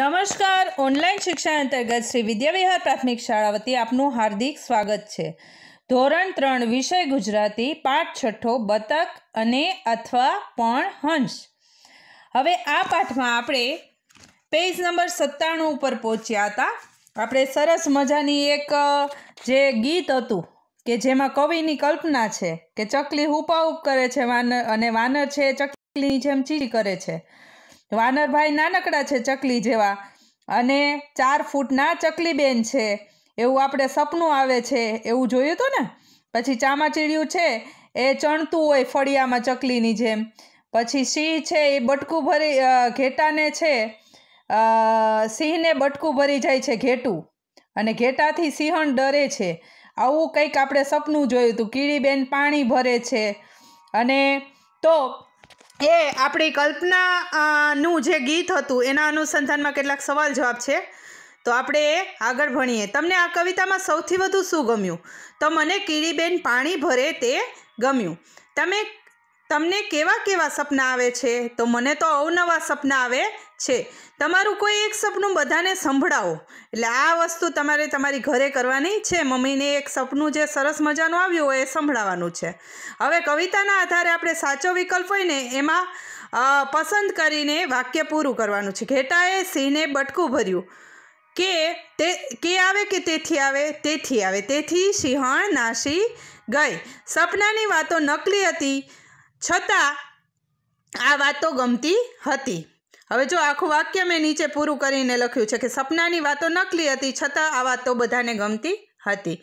નમસ્કાર ઓનલાઈન શિક્ષણ અંતર્ગત શ્રી વિદ્યાવિહાર પ્રાથમિક શાળા વતી આપનું હાર્દિક સ્વાગત છે ધોરણ ત્રણ વિષય ગુજરાતી પાઠ છઠ્ઠો બતક અને અથવા પણ હંસ હવે આ પાઠમાં આપણે પેજ નંબર સત્તાણું ઉપર પહોંચ્યા હતા આપણે સરસ મજાની એક જે ગીત હતું કે જેમાં કવિની કલ્પના છે કે ચકલી હુપાઉપ કરે છે વાનર અને વાનર છે ચકલીની જેમ ચીરી કરે છે વાનરભાઈ નાનકડા છે ચકલી જેવા અને ચાર ફૂટના ચકલીબેન છે એવું આપણે સપનું આવે છે એવું જોયું હતું ને પછી ચામાચીડિયું છે એ ચણતું હોય ફળિયામાં ચકલીની જેમ પછી સિંહ છે એ બટકું ભરી ઘેટાને છે સિંહને બટકું ભરી જાય છે ઘેટું અને ઘેટાથી સિંહણ ડરે છે આવું કંઈક આપણે સપનું જોયું હતું કીડીબેન પાણી ભરે છે અને તો એ આપણી કલ્પના નું જે ગીત હતું એના અનુસંધાનમાં કેટલાક સવાલ જવાબ છે તો આપણે એ આગળ ભણીએ તમને આ કવિતામાં સૌથી વધુ શું ગમ્યું તો મને કીડીબેન પાણી ભરે તે ગમ્યું તમે તમને કેવા કેવા સપના આવે છે તો મને તો અવનવા સપના આવે છે તમારું કોઈ એક સપનું બધાને સંભળાવો એટલે આ વસ્તુ તમારે તમારી ઘરે કરવાની છે મમ્મીને એક સપનું જે સરસ મજાનું આવ્યું હોય એ સંભળાવવાનું છે હવે કવિતાના આધારે આપણે સાચો વિકલ્પ હોય ને એમાં પસંદ કરીને વાક્ય પૂરું કરવાનું છે ઘેટાએ સિંહને બટકું ભર્યું કે તે કે આવે કે તેથી આવે તેથી આવે તેથી સિંહણ નાસી ગઈ સપનાની વાતો નકલી હતી છતાં આ વાતો ગમતી હતી હવે જો આખું વાક્ય મેં નીચે પૂરું કરીને લખ્યું છે કે સપનાની વાતો નકલી હતી છતાં આ વાત તો બધાને ગમતી હતી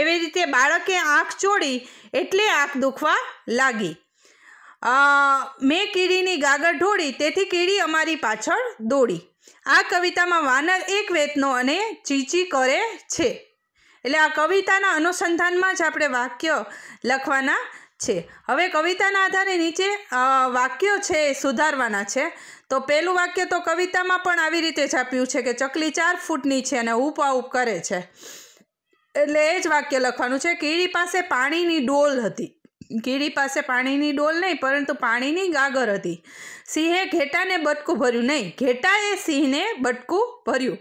એવી રીતે બાળકે આંખ ચોડી એટલે આંખ દુખવા લાગી મેં કીડીની ગાગર ઢોળી તેથી કીડી અમારી પાછળ દોડી આ કવિતામાં વાનર એક વેતનો અને ચીચી કરે છે એટલે આ કવિતાના અનુસંધાનમાં જ આપણે વાક્ય લખવાના છે હવે કવિતાના આધારે નીચે વાક્યો છે એ સુધારવાના છે તો પહેલું વાક્ય તો કવિતામાં પણ આવી રીતે જ આપ્યું છે કે ચકલી ચાર ફૂટની છે અને ઉપ ઉપ કરે છે એટલે એ જ વાક્ય લખવાનું છે કીડી પાસે પાણીની ડોલ હતી કીડી પાસે પાણીની ડોલ નહીં પરંતુ પાણીની ગાગર હતી સિંહે ઘેટાને બટકું ભર્યું નહીં ઘેટાએ સિંહને બટકું ભર્યું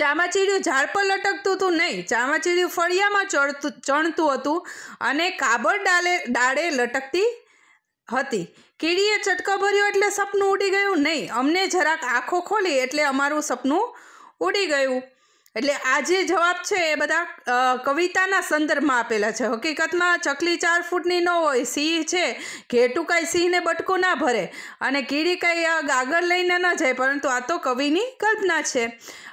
ચામાચીડિયું ઝાડ પર લટકતું હતું નહીં ચામાચીડિયું ફળિયામાં ચડતું ચણતું હતું અને કાબર ડાલે ડાળે લટકતી હતી કીડીએ ચટકો ભર્યો એટલે સપનું ઉડી ગયું નહીં અમને જરાક આંખો ખોલી એટલે અમારું સપનું ઉડી ગયું એટલે આ જે જવાબ છે એ બધા કવિતાના સંદર્ભમાં આપેલા છે હકીકતમાં ચકલી ચાર ફૂટની ન હોય સિંહ છે ઘેટું કાંઈ સિંહને બટકો ના ભરે અને કીડી કાંઈ ગાગર લઈને ન જાય પરંતુ આ તો કવિની કલ્પના છે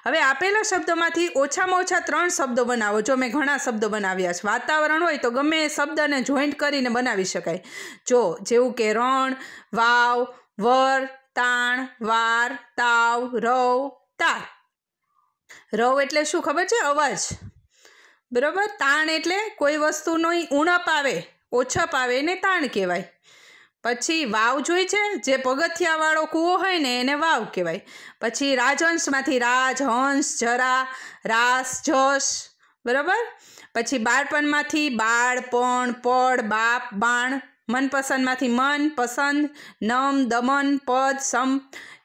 હવે આપેલા શબ્દોમાંથી ઓછામાં ઓછા ત્રણ શબ્દો બનાવો જો મેં ઘણા શબ્દો બનાવ્યા છે વાતાવરણ હોય તો ગમે એ શબ્દને જોઈન્ટ કરીને બનાવી શકાય જો જેવું કે રણ વાવ વર તાણ વાર તાવ રવ તાર રવ એટલે શું ખબર છે અવાજ બરાબર તાણ એટલે કોઈ વસ્તુનો ઉણપ આવે ઓછપ આવે એને તાણ કહેવાય પછી વાવ જોઈ છે જે પગથિયાવાળો કૂવો હોય ને એને વાવ કહેવાય પછી રાજહંસમાંથી રાજહંસ જરા રાસ જશ બરાબર પછી બાળપણમાંથી બાળપણ પડ બાપ બાણ મનપસંદમાંથી મન પસંદ નમ દમન પદ સમ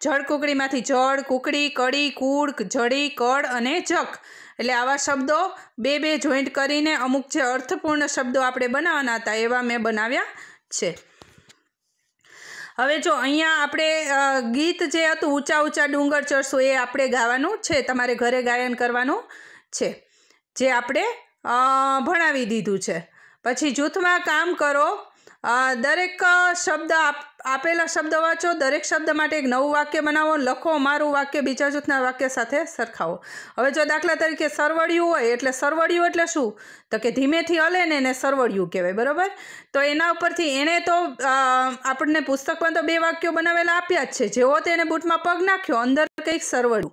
જળ જળકુકડીમાંથી જળ કુકડી કડી કૂડ જડી કળ અને જક એટલે આવા શબ્દો બે બે જોઈન્ટ કરીને અમુક જે અર્થપૂર્ણ શબ્દો આપણે બનાવવાના હતા એવા મેં બનાવ્યા છે હવે જો અહીંયા આપણે ગીત જે હતું ઊંચા ઊંચા ડુંગર ચડશું એ આપણે ગાવાનું છે તમારે ઘરે ગાયન કરવાનું છે જે આપણે ભણાવી દીધું છે પછી જૂથમાં કામ કરો દરેક શબ્દ આપેલા શબ્દ વાંચો દરેક શબ્દ માટે એક નવું વાક્ય બનાવો લખો મારું વાક્ય બીજા જૂથના વાક્ય સાથે સરખાવો હવે જો દાખલા તરીકે સરવડિયું હોય એટલે સરવડિયું એટલે શું તો કે ધીમેથી હલે ને એને સરવડિયું કહેવાય બરાબર તો એના ઉપરથી એણે તો આપણને પુસ્તકમાં તો બે વાક્યો બનાવેલા આપ્યા જ છે જેવો તેને બૂટમાં પગ નાખ્યો અંદર કંઈક સરવડ્યું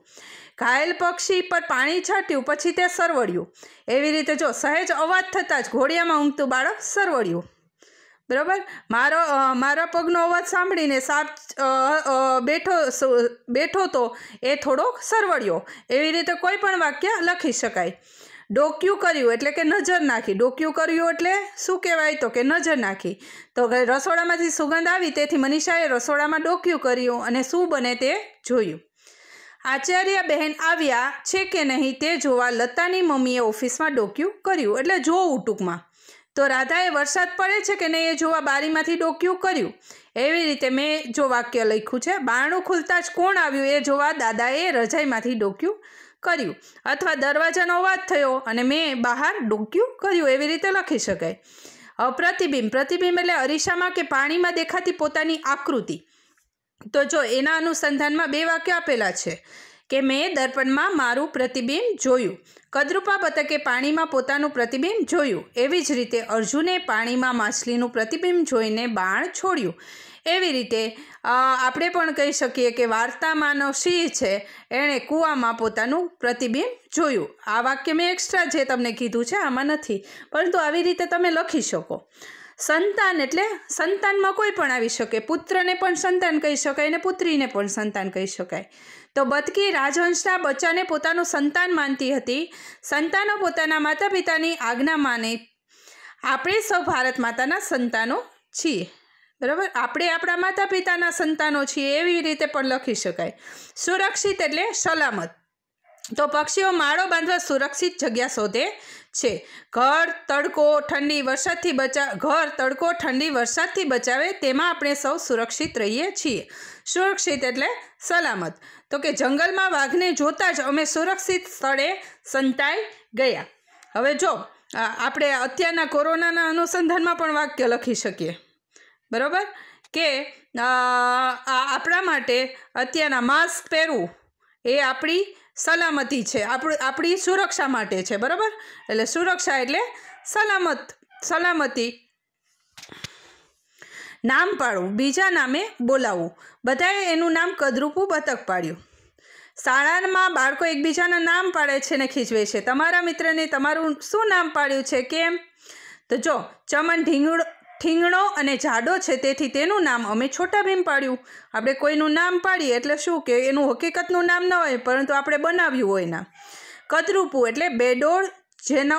ઘાયલ પક્ષી પર પાણી છાંટ્યું પછી તે સરવડ્યું એવી રીતે જો સહેજ અવાજ થતાં જ ઘોડિયામાં ઊંઘતું બાળક સરવડ્યું બરાબર મારો મારા પગનો અવાજ સાંભળીને સાપ બેઠો બેઠો તો એ થોડો સરવડ્યો એવી રીતે કોઈ પણ વાક્ય લખી શકાય ડોક્યું કર્યું એટલે કે નજર નાખી ડોક્યું કર્યું એટલે શું કહેવાય તો કે નજર નાખી તો રસોડામાંથી સુગંધ આવી તેથી મનીષાએ રસોડામાં ડોક્યું કર્યું અને શું બને તે જોયું આચાર્ય બહેન આવ્યા છે કે નહીં તે જોવા લતાની મમ્મીએ ઓફિસમાં ડોક્યું કર્યું એટલે જોવું ટૂંકમાં તો રાધાએ વરસાદ પડે છે કે નહીં એ જોવા બારીમાંથી ડોક્યું કર્યું એવી રીતે મેં જો વાક્ય લખ્યું છે બારણું ખુલતા જ કોણ આવ્યું એ જોવા દાદાએ રજાઈમાંથી ડોક્યું કર્યું અથવા દરવાજાનો અવાજ થયો અને મેં બહાર ડોક્યું કર્યું એવી રીતે લખી શકાય અપ્રતિબિંબ પ્રતિબિંબ એટલે અરીસામાં કે પાણીમાં દેખાતી પોતાની આકૃતિ તો જો એના અનુસંધાનમાં બે વાક્યો આપેલા છે કે મેં દર્પણમાં મારું પ્રતિબિંબ જોયું કદરૂપા બતકે પાણીમાં પોતાનું પ્રતિબિંબ જોયું એવી જ રીતે અર્જુને પાણીમાં માછલીનું પ્રતિબિંબ જોઈને બાણ છોડ્યું એવી રીતે આપણે પણ કહી શકીએ કે વાર્તામાંનો સિંહ છે એણે કૂવામાં પોતાનું પ્રતિબિંબ જોયું આ વાક્ય મેં એક્સ્ટ્રા જે તમને કીધું છે આમાં નથી પરંતુ આવી રીતે તમે લખી શકો સંતાન એટલે સંતાનમાં કોઈ પણ આવી શકે પુત્રને પણ સંતાન કહી શકાય અને પુત્રીને પણ સંતાન કહી શકાય તો બતકી રાજવંશના બચ્ચાને પોતાનું સંતાન માનતી હતી સંતાનો પોતાના માતા પિતાની આજ્ઞા માને આપણે સૌ ભારત માતાના સંતાનો છીએ બરાબર આપણે આપણા માતા પિતાના સંતાનો છીએ એવી રીતે પણ લખી શકાય સુરક્ષિત એટલે સલામત તો પક્ષીઓ માળો બાંધવા સુરક્ષિત જગ્યા શોધે છે ઘર તડકો ઠંડી વરસાદથી બચા ઘર તડકો ઠંડી વરસાદથી બચાવે તેમાં આપણે સૌ સુરક્ષિત રહીએ છીએ સુરક્ષિત એટલે સલામત તો કે જંગલમાં વાઘને જોતાં જ અમે સુરક્ષિત સ્થળે સંતાઈ ગયા હવે જો આપણે અત્યારના કોરોનાના અનુસંધાનમાં પણ વાક્ય લખી શકીએ બરાબર કે આપણા માટે અત્યારના માસ્ક પહેરવું એ આપણી સલામતી છે આપણું આપણી સુરક્ષા માટે છે બરાબર એટલે સુરક્ષા એટલે સલામત સલામતી નામ પાડવું બીજા નામે બોલાવવું બધાએ એનું નામ કદરૂપું બતક પાડ્યું શાળામાં બાળકો એકબીજાના નામ પાડે છે ને ખીચવે છે તમારા મિત્રને તમારું શું નામ પાડ્યું છે કેમ તો જો ચમન ઢીંગડો ઠીંગણો અને જાડો છે તેથી તેનું નામ અમે છોટા ભીમ પાડ્યું આપણે કોઈનું નામ પાડીએ એટલે શું કે એનું હકીકતનું નામ ન હોય પરંતુ આપણે બનાવ્યું હોય નામ કદરૂપું એટલે બેડોળ જેનો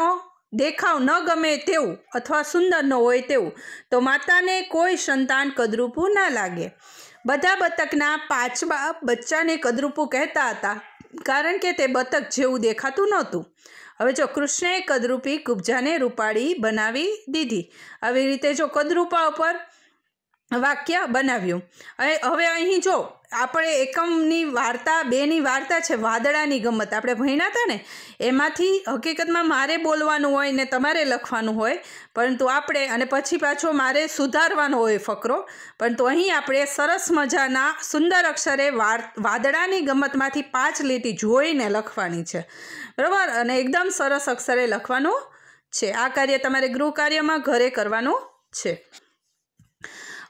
દેખાવ ન ગમે તેવું અથવા સુંદર ન હોય તેવું તો માતાને કોઈ સંતાન કદરૂપું ના લાગે બધા બતકના પાંચમા બચ્ચાને કદરૂપું કહેતા હતા કારણ કે તે બતક જેવું દેખાતું નહોતું હવે જો કૃષ્ણે કદરૂપી કુબજાને રૂપાળી બનાવી દીધી આવી રીતે જો કદરૂપા ઉપર વાક્ય બનાવ્યું હવે અહીં જો આપણે એકમની વાર્તા બેની વાર્તા છે વાદળાની ગમત આપણે ભણ્યા હતા ને એમાંથી હકીકતમાં મારે બોલવાનું હોય ને તમારે લખવાનું હોય પરંતુ આપણે અને પછી પાછો મારે સુધારવાનો હોય ફકરો પરંતુ અહીં આપણે સરસ મજાના સુંદર અક્ષરે વાર વાદળાની ગમતમાંથી પાંચ લીટી જોઈને લખવાની છે બરાબર અને એકદમ સરસ અક્ષરે લખવાનું છે આ કાર્ય તમારે ગૃહ કાર્યમાં ઘરે કરવાનું છે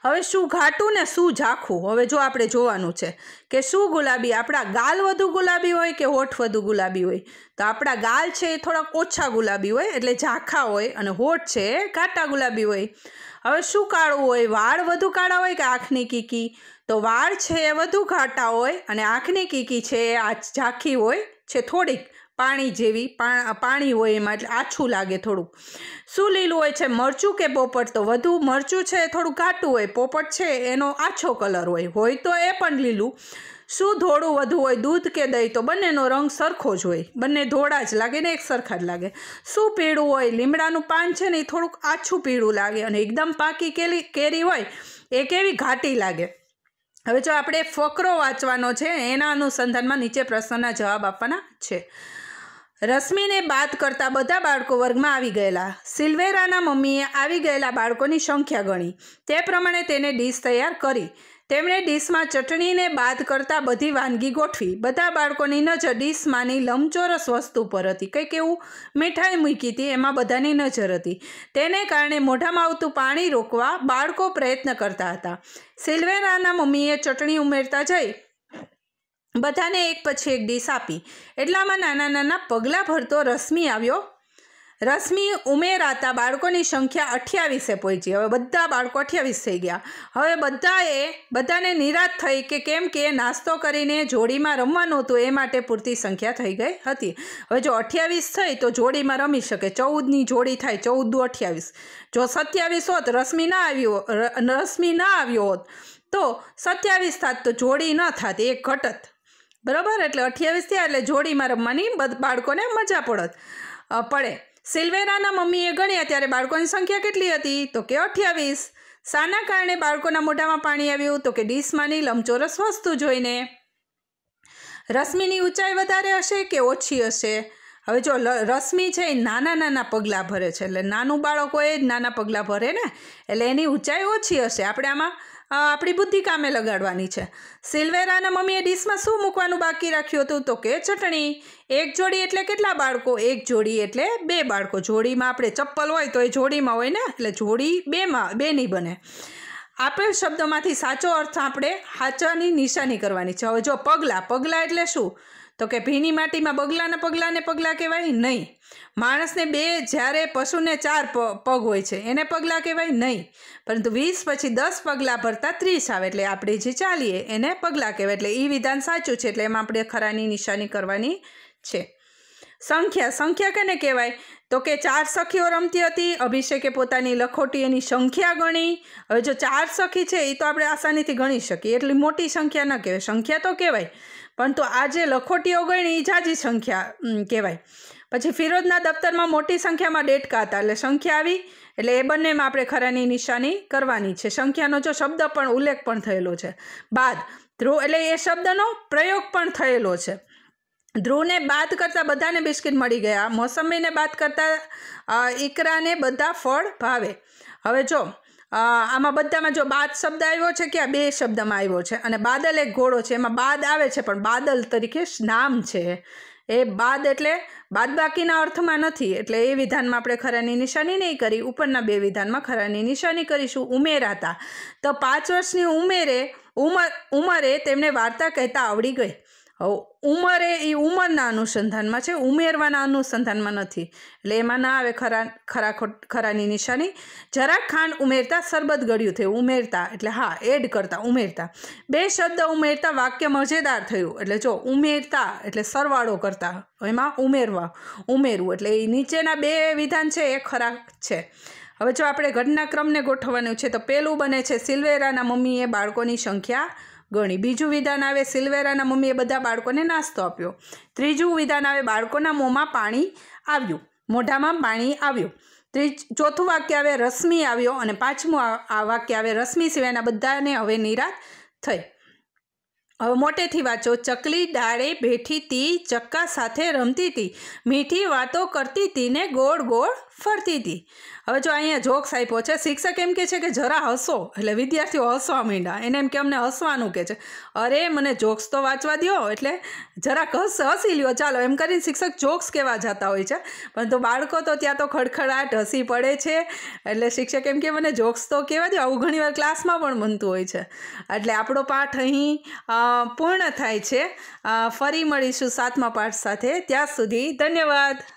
હવે શું ઘાટું ને શું ઝાખું હવે જો આપણે જોવાનું છે કે શું ગુલાબી આપણા ગાલ વધુ ગુલાબી હોય કે હોઠ વધુ ગુલાબી હોય તો આપણા ગાલ છે એ થોડાક ઓછા ગુલાબી હોય એટલે ઝાખા હોય અને હોઠ છે એ કાંટા ગુલાબી હોય હવે શું કાળું હોય વાળ વધુ કાળા હોય કે આંખની કીકી તો વાળ છે એ વધુ ઘાટા હોય અને આંખની કીકી છે એ આ ઝાંખી હોય છે થોડીક પાણી જેવી પાણી હોય એમાં એટલે આછું લાગે થોડુંક શું લીલું હોય છે મરચું કે પોપટ તો વધુ મરચું છે થોડું ઘાટું હોય પોપટ છે એનો આછો કલર હોય હોય તો એ પણ લીલું શું ધોળું વધુ હોય દૂધ કે દહીં તો બંનેનો રંગ સરખો જ હોય બંને ધોળા જ લાગે ને એક સરખા જ લાગે શું પીળું હોય લીમડાનું પાન છે ને એ થોડુંક આછું પીળું લાગે અને એકદમ પાકી કેરી કેરી હોય એ કેવી ઘાટી લાગે હવે જો આપણે ફકરો વાંચવાનો છે એના અનુસંધાનમાં નીચે પ્રશ્નના જવાબ આપવાના છે રશ્મિને બાદ કરતાં બધા બાળકો વર્ગમાં આવી ગયેલા સિલ્વેરાના મમ્મીએ આવી ગયેલા બાળકોની સંખ્યા ગણી તે પ્રમાણે તેને ડીશ તૈયાર કરી તેમણે ડીશમાં ચટણીને બાદ કરતાં બધી વાનગી ગોઠવી બધા બાળકોની નજર ડીશમાંની લંબચોરસ વસ્તુ પર હતી કંઈક એવું મીઠાઈ મૂકી હતી એમાં બધાની નજર હતી તેને કારણે મોઢામાં આવતું પાણી રોકવા બાળકો પ્રયત્ન કરતા હતા સિલ્વેરાના મમ્મીએ ચટણી ઉમેરતા જઈ બધાને એક પછી એક ડીશ આપી એટલામાં નાના નાના પગલાં ભરતો રશ્મિ આવ્યો રશ્મિ ઉમેરાતા બાળકોની સંખ્યા અઠ્યાવીસે પહોંચી હવે બધા બાળકો અઠ્યાવીસ થઈ ગયા હવે બધાએ બધાને નિરાશ થઈ કે કેમ કે નાસ્તો કરીને જોડીમાં રમવાનું હતું એ માટે પૂરતી સંખ્યા થઈ ગઈ હતી હવે જો અઠ્યાવીસ થઈ તો જોડીમાં રમી શકે ચૌદની જોડી થાય ચૌદ અઠ્યાવીસ જો સત્યાવીસ હોત રશ્મિ ના આવ્યો રશ્મિ ના આવ્યો હોત તો સત્યાવીસ થાત તો જોડી ન થાત એ ઘટત બરાબર એટલે અઠ્યાવીસથી એટલે જોડીમાં રમવાની બાળકોને મજા પડત પડે સિલ્વેરાના મમ્મીએ ગણ્યા ત્યારે બાળકોની સંખ્યા કેટલી હતી તો કે અઠ્યાવીસ શાના કારણે બાળકોના મોઢામાં પાણી આવ્યું તો કે ડીશમાંની લંબચોરસ વસ્તુ જોઈને રશ્મિની ઊંચાઈ વધારે હશે કે ઓછી હશે હવે જો રશ્મિ છે એ નાના નાના પગલાં ભરે છે એટલે નાનું બાળકોએ જ નાના પગલાં ભરે ને એટલે એની ઊંચાઈ ઓછી હશે આપણે આમાં આપણી બુદ્ધિ કામે લગાડવાની છે સિલ્વેરાના મમ્મીએ ડીશમાં શું મૂકવાનું બાકી રાખ્યું હતું તો કે ચટણી એક જોડી એટલે કેટલા બાળકો એક જોડી એટલે બે બાળકો જોડીમાં આપણે ચપ્પલ હોય તો એ જોડીમાં હોય ને એટલે જોડી બેમાં બેની બને આપેલ શબ્દોમાંથી સાચો અર્થ આપણે હાચાની નિશાની કરવાની છે હવે જો પગલાં પગલાં એટલે શું તો કે ભીની માટીમાં બગલાને પગલાંને પગલાં કહેવાય નહીં માણસને બે જ્યારે પશુને ચાર પગ હોય છે એને પગલાં કહેવાય નહીં પરંતુ વીસ પછી દસ પગલાં ભરતા ત્રીસ આવે એટલે આપણે જે ચાલીએ એને પગલાં કહેવાય એટલે એ વિધાન સાચું છે એટલે એમાં આપણે ખરાની નિશાની કરવાની છે સંખ્યા સંખ્યા કેને કહેવાય તો કે ચાર સખીઓ રમતી હતી અભિષેકે પોતાની લખોટી એની સંખ્યા ગણી હવે જો ચાર સખી છે એ તો આપણે આસાનીથી ગણી શકીએ એટલી મોટી સંખ્યા ન કહેવાય સંખ્યા તો કહેવાય પરંતુ આ જે લખોટીઓ ગણી એ જાજી સંખ્યા કહેવાય પછી ફિરોજના દફતરમાં મોટી સંખ્યામાં ડેટકા હતા એટલે સંખ્યા આવી એટલે એ બંનેમાં આપણે ખરાની નિશાની કરવાની છે સંખ્યાનો જો શબ્દ પણ ઉલ્લેખ પણ થયેલો છે બાદ ધ્રુવ એટલે એ શબ્દનો પ્રયોગ પણ થયેલો છે ધ્રુવને બાદ કરતાં બધાને બિસ્કિટ મળી ગયા મોસંબીને બાદ કરતાં ઈકરાને બધા ફળ ભાવે હવે જો આમાં બધામાં જો બાદ શબ્દ આવ્યો છે કે આ બે શબ્દમાં આવ્યો છે અને બાદલ એક ઘોડો છે એમાં બાદ આવે છે પણ બાદલ તરીકે નામ છે એ બાદ એટલે બાદબાકીના અર્થમાં નથી એટલે એ વિધાનમાં આપણે ખરાની નિશાની નહીં કરી ઉપરના બે વિધાનમાં ખરાની નિશાની કરીશું ઉમેરાતા તો પાંચ વર્ષની ઉમેરે ઉંમર ઉંમરે તેમને વાર્તા કહેતા આવડી ગઈ ઉંમર એ ઉંમરના અનુસંધાનમાં છે ઉમેરવાના અનુસંધાનમાં નથી એટલે એમાં ના આવે ખરા ખરા ખરાની નિશાની જરાક ખાંડ ઉમેરતા સરબત ગળ્યું થયું ઉમેરતા એટલે હા એડ કરતા ઉમેરતા બે શબ્દ ઉમેરતા વાક્ય મજેદાર થયું એટલે જો ઉમેરતા એટલે સરવાળો કરતા એમાં ઉમેરવા ઉમેરવું એટલે એ નીચેના બે વિધાન છે એ ખરા છે હવે જો આપણે ઘટનાક્રમને ગોઠવવાનું છે તો પહેલું બને છે સિલ્વેરાના મમ્મીએ બાળકોની સંખ્યા ગણી બીજું વિધાન આવે સિલવેરાના મમ્મીએ બધા બાળકોને નાસ્તો આપ્યો ત્રીજું વિધાન આવે બાળકોના મોંમાં પાણી આવ્યું મોઢામાં પાણી આવ્યું ત્રીજ ચોથું વાક્ય આવે રશ્મિ આવ્યો અને પાંચમું આ વાક્ય આવે રશ્મિ સિવાયના બધાને હવે નિરાત થઈ હવે મોટેથી વાંચો ચકલી ડાળે બેઠી તી ચક્કા સાથે રમતી તી મીઠી વાતો કરતી તી ને ગોળ ગોળ ફરતી હતી હવે જો અહીંયા જોક્સ આપ્યો છે શિક્ષક એમ કહે છે કે જરા હસો એટલે વિદ્યાર્થીઓ હસવા માંડ્યા એને એમ કે અમને હસવાનું કે છે અરે મને જોક્સ તો વાંચવા દો એટલે જરાક હસ હસી લ્યો ચાલો એમ કરીને શિક્ષક જોક્સ કહેવા જતા હોય છે પરંતુ બાળકો તો ત્યાં તો ખડખડાટ હસી પડે છે એટલે શિક્ષક એમ કે મને જોક્સ તો કહેવા દો આવું ઘણીવાર ક્લાસમાં પણ બનતું હોય છે એટલે આપણો પાઠ અહીં પૂર્ણ થાય છે ફરી મળીશું સાતમા પાઠ સાથે ત્યાં સુધી ધન્યવાદ